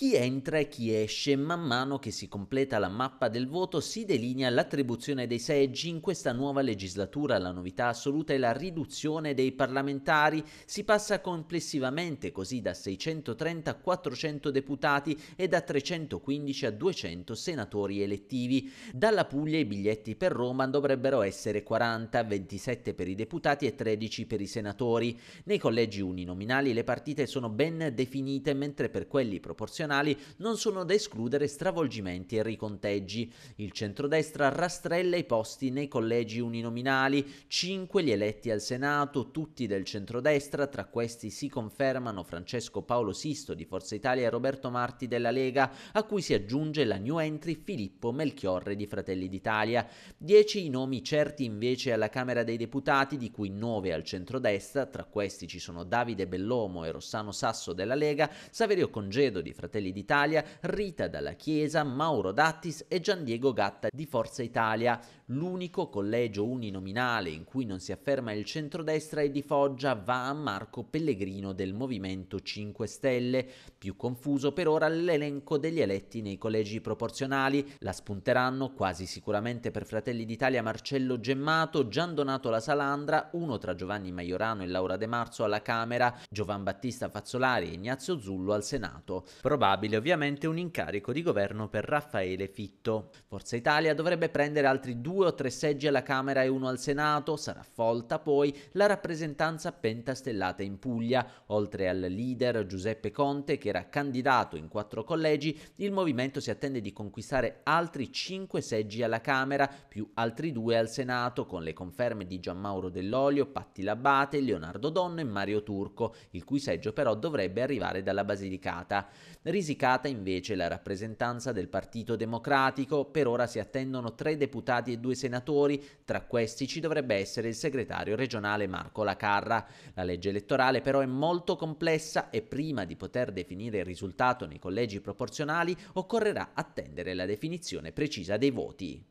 chi entra e chi esce. Man mano che si completa la mappa del voto si delinea l'attribuzione dei seggi. In questa nuova legislatura la novità assoluta è la riduzione dei parlamentari. Si passa complessivamente così da 630 a 400 deputati e da 315 a 200 senatori elettivi. Dalla Puglia i biglietti per Roma dovrebbero essere 40, 27 per i deputati e 13 per i senatori. Nei collegi uninominali le partite sono ben definite mentre per quelli proporzionali nazionali non sono da escludere stravolgimenti e riconteggi. Il centrodestra rastrella i posti nei collegi uninominali, 5 gli eletti al Senato, tutti del centrodestra, tra questi si confermano Francesco Paolo Sisto di Forza Italia e Roberto Marti della Lega, a cui si aggiunge la new entry Filippo Melchiorre di Fratelli d'Italia. 10 i nomi certi invece alla Camera dei Deputati, di cui 9 al centrodestra, tra questi ci sono Davide Bellomo e Rossano Sasso della Lega, Saverio Congedo di Fratelli Fratelli d'Italia, Rita Dalla Chiesa, Mauro Dattis e Gian Diego Gatta di Forza Italia. L'unico collegio uninominale in cui non si afferma il centrodestra e di Foggia va a Marco Pellegrino del Movimento 5 Stelle, più confuso per ora l'elenco degli eletti nei collegi proporzionali. La spunteranno quasi sicuramente per Fratelli d'Italia Marcello Gemmato, Gian Donato La Salandra, uno tra Giovanni Maiorano e Laura De Marzo alla Camera, Giovan Battista Fazzolari e Ignazio Zullo al Senato. Probabile ovviamente un incarico di governo per Raffaele Fitto. Forza Italia dovrebbe prendere altri due due o tre seggi alla Camera e uno al Senato, sarà folta poi la rappresentanza pentastellata in Puglia. Oltre al leader Giuseppe Conte, che era candidato in quattro collegi, il movimento si attende di conquistare altri cinque seggi alla Camera, più altri due al Senato, con le conferme di Gianmauro Dell'Olio, Patti Labbate, Leonardo Donno e Mario Turco, il cui seggio però dovrebbe arrivare dalla Basilicata. Risicata invece la rappresentanza del Partito Democratico, per ora si attendono tre deputati e due 22 senatori, tra questi ci dovrebbe essere il segretario regionale Marco Lacarra. La legge elettorale però è molto complessa e prima di poter definire il risultato nei collegi proporzionali occorrerà attendere la definizione precisa dei voti.